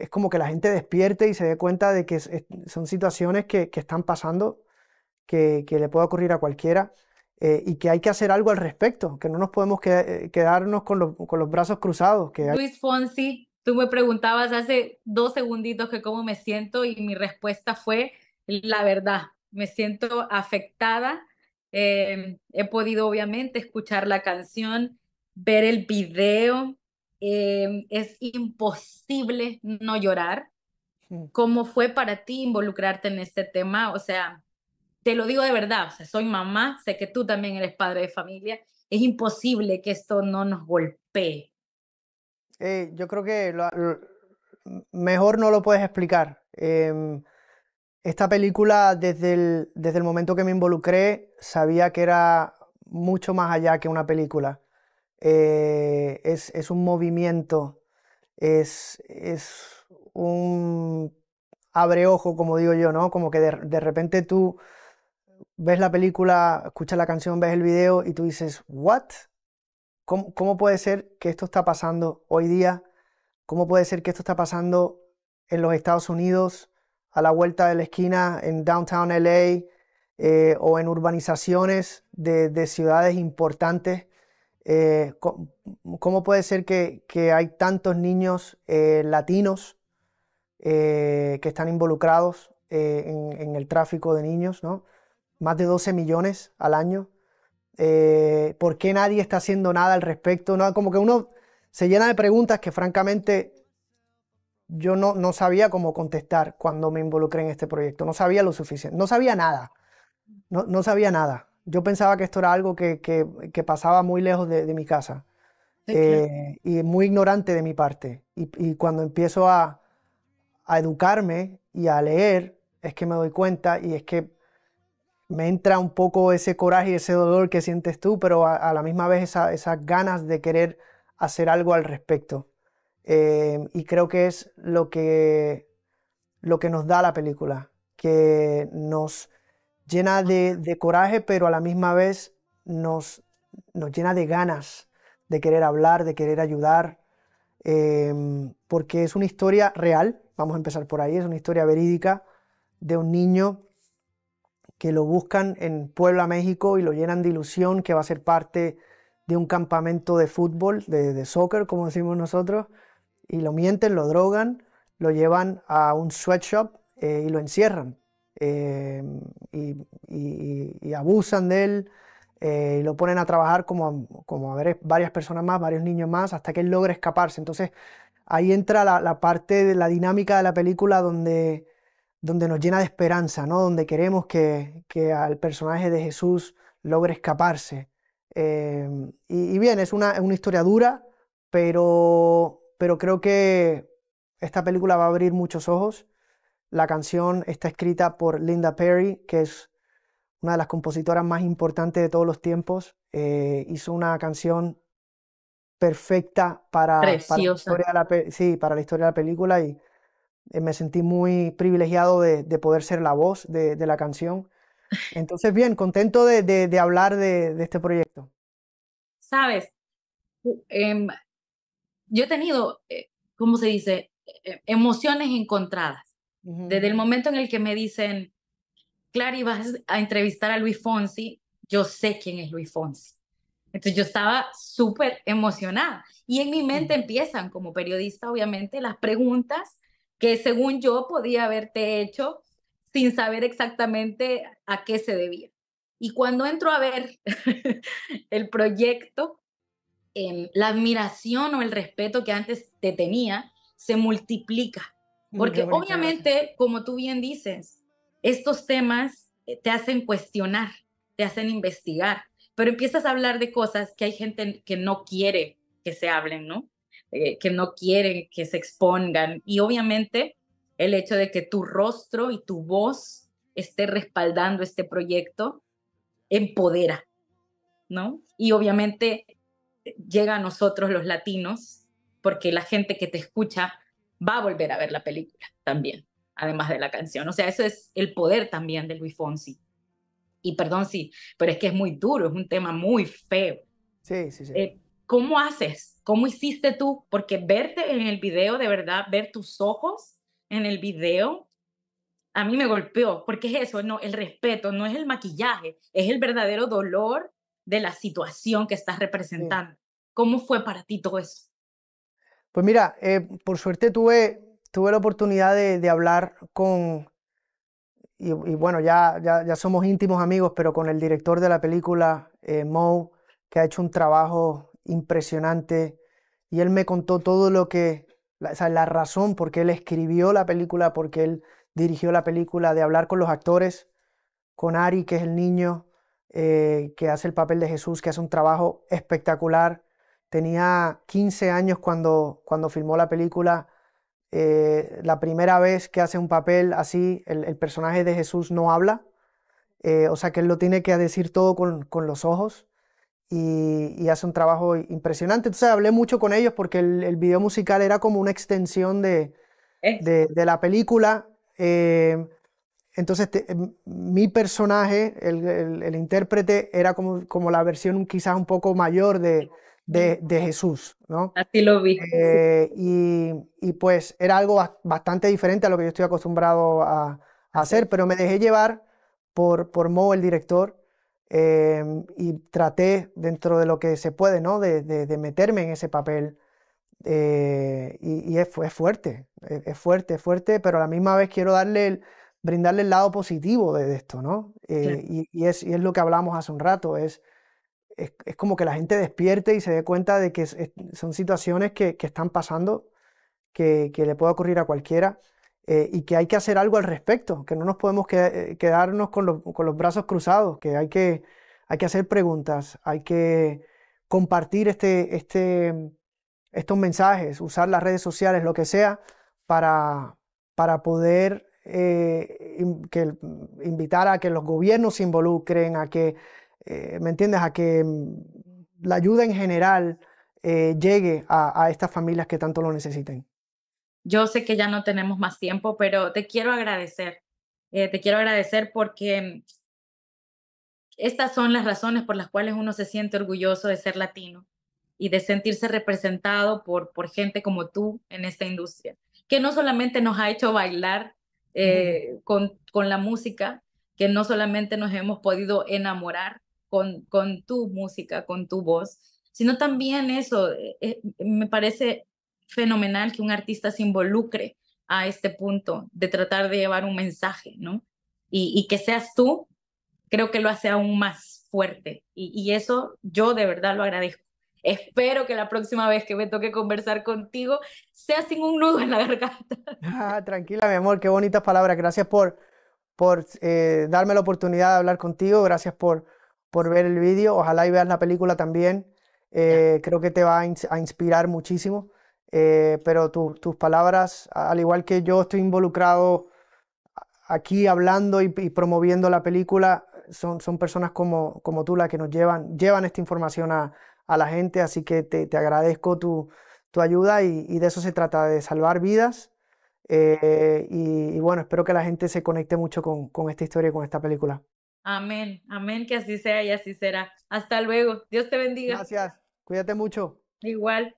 es, como que la gente despierte y se dé cuenta de que son situaciones que, están pasando, que, le puede ocurrir a cualquiera eh, y que hay que hacer algo al respecto, que no nos podemos quedarnos con, los brazos cruzados. Luis Fonsi, tú me preguntabas hace dos segunditos que cómo me siento y mi respuesta fue la verdad, me siento afectada. Eh, he podido obviamente escuchar la canción, ver el video, Em, es imposible no llorar. Mm. ¿Cómo fue para ti involucrarte en este tema? O sea, te lo digo de verdad, o sea, soy mamá, sé que tú también eres padre de familia, es imposible que esto no nos golpee. Eh, yo creo que mejor no lo puedes explicar. Em, esta película, desde el, desde el momento que me involucré, sabía que era mucho más allá que una película. Eh, es, un movimiento, es, un abre ojo, como digo yo, ¿no? Como que de, repente tú ves la película, escuchas la canción, ves el video y tú dices, ¿what? ¿Cómo, puede ser que esto está pasando hoy día? ¿Cómo puede ser que esto está pasando en los Estados Unidos, a la vuelta de la esquina, en downtown LA eh, o en urbanizaciones de ciudades importantes? Eh, ¿cómo puede ser que, hay tantos niños eh, latinos eh, que están involucrados en, el tráfico de niños? ¿no? Más de 12 millones al año. ¿Por qué nadie está haciendo nada al respecto? ¿No? Como que uno se llena de preguntas que francamente yo no, sabía cómo contestar cuando me involucré en este proyecto. No sabía lo suficiente. No sabía nada. no sabía nada yo pensaba que esto era algo que, pasaba muy lejos de, mi casa eh, y muy ignorante de mi parte. Y, cuando empiezo a, educarme y a leer, es que me doy cuenta y es que me entra un poco ese coraje y ese dolor que sientes tú, pero a, la misma vez esas ganas de querer hacer algo al respecto. Eh, y creo que es lo que, lo que nos da la película, que nos llena de, coraje, pero a la misma vez nos, nos llena de ganas de querer hablar, de querer ayudar, em, porque es una historia real, vamos a empezar por ahí, es una historia verídica de un niño que lo buscan en Puebla, México, y lo llenan de ilusión que va a ser parte de un campamento de fútbol, de, soccer, como decimos nosotros, y lo mienten, lo drogan, lo llevan a un sweatshop eh, y lo encierran. Eh, y, abusan de él eh, y lo ponen a trabajar como, como a ver, varias personas más, varios niños más, hasta que él logre escaparse. Entonces ahí entra la, parte de la dinámica de la película donde, donde nos llena de esperanza, ¿no? donde queremos que, al personaje de Jesús logre escaparse. Eh, y, bien, es una, una historia dura, pero, pero creo que esta película va a abrir muchos ojos la canción está escrita por Linda Perry, que es una de las compositoras más importantes de todos los tiempos. Eh, hizo una canción perfecta para, la historia de la, sí, para la historia de la película y eh, me sentí muy privilegiado de, poder ser la voz de, la canción. Entonces, bien, contento de, hablar de, este proyecto. Sabes, em, yo he tenido, eh, ¿cómo se dice? E-, e-, emociones encontradas. Desde el momento en el que me dicen, Clary, vas a entrevistar a Luis Fonsi, yo sé quién es Luis Fonsi. Entonces yo estaba súper emocionada y en mi mente empiezan como periodista, obviamente, las preguntas que según yo podía haberte hecho sin saber exactamente a qué se debía. Y cuando entro a ver el proyecto, em, la admiración o el respeto que antes te tenía se multiplica porque obviamente, como tú bien dices, estos temas eh, te hacen cuestionar, te hacen investigar, pero empiezas a hablar de cosas que hay gente que no quiere que se hablen, ¿no? Eh, que no quieren que se expongan. Y obviamente el hecho de que tu rostro y tu voz esté respaldando este proyecto empodera, ¿no? Y obviamente eh, llega a nosotros los latinos, porque la gente que te escucha va a volver a ver la película también, además de la canción. O sea, eso es el poder también de Luis Fonsi. Y perdón, sí, pero es que es muy duro, es un tema muy feo. Sí, sí, sí. Eh, ¿Cómo haces? ¿Cómo hiciste tú? Porque verte en el video, de verdad, ver tus ojos en el video, a mí me golpeó, porque es eso, no, el respeto, no es el maquillaje, es el verdadero dolor de la situación que estás representando. ¿Cómo fue para ti todo eso? Pues mira, eh, por suerte tuve, tuve la oportunidad de, hablar con, y, bueno, ya, ya, somos íntimos amigos, pero con el director de la película, eh, Mo, que ha hecho un trabajo impresionante, y él me contó todo lo que, la, o sea, la razón por qué él escribió la película, por qué él dirigió la película, de hablar con los actores, con Ari, que es el niño, eh, que hace el papel de Jesús, que hace un trabajo espectacular, Tenía 15 años cuando, cuando filmó la película. Eh, la primera vez que hace un papel así, el, personaje de Jesús no habla, eh, o sea que él lo tiene que decir todo con, con los ojos y, hace un trabajo impresionante. Entonces hablé mucho con ellos porque el, el video musical era como una extensión de, eh. de, la película. entonces mi personaje, el, el, intérprete, era como, como la versión quizás un poco mayor de, de, Jesús, ¿no? Así lo vi. Eh, y, pues era algo bastante diferente a lo que yo estoy acostumbrado a, hacer, pero me dejé llevar por, por Mo, el director, em, y traté dentro de lo que se puede, ¿no? De, meterme en ese papel. Eh, y, y es, e-, fuerte, es, fuerte, fuerte, pero a la misma vez quiero darle el, brindarle el lado positivo de, esto, ¿no? Eh, y, es, y es lo que hablamos hace un rato, es es, como que la gente despierte y se dé cuenta de que son situaciones que, están pasando, que, le puede ocurrir a cualquiera eh, y que hay que hacer algo al respecto, que no nos podemos eh, quedarnos con, los brazos cruzados, que hay que, hay que hacer preguntas, hay que compartir este, este, estos mensajes, usar las redes sociales, lo que sea, para, para poder eh, que, invitar a que los gobiernos se involucren, a que eh, ¿me entiendes?, a que mm, la ayuda en general eh, llegue a, estas familias que tanto lo necesiten. Yo sé que ya no tenemos más tiempo, pero te quiero agradecer. Eh, te quiero agradecer porque mm, estas son las razones por las cuales uno se siente orgulloso de ser latino y de sentirse representado por, por gente como tú en esta industria, que no solamente nos ha hecho bailar con, con la música, que no solamente nos hemos podido enamorar, con, tu música, con tu voz, sino también eso, eh, eh, me parece fenomenal que un artista se involucre a este punto de tratar de llevar un mensaje, ¿no? Y, que seas tú, creo que lo hace aún más fuerte. Y, eso yo de verdad lo agradezco. Espero que la próxima vez que me toque conversar contigo sea sin un nudo en la garganta. Ah, tranquila, mi amor, qué bonitas palabras. Gracias por, por eh, darme la oportunidad de hablar contigo. Gracias por, por ver el vídeo. Ojalá y veas la película también. Eh, creo que te va a, inspirar muchísimo. Eh, pero tus palabras, al igual que yo estoy involucrado aquí hablando y, promoviendo la película, son, son personas como, como tú las que nos llevan, llevan esta información a, la gente. Así que te, agradezco tu, ayuda y, de eso se trata, de salvar vidas. Eh, y, bueno, espero que la gente se conecte mucho con esta historia y con esta película. Amén, amén, que así sea y así será. Hasta luego. Dios te bendiga. Gracias. Cuídate mucho. Igual.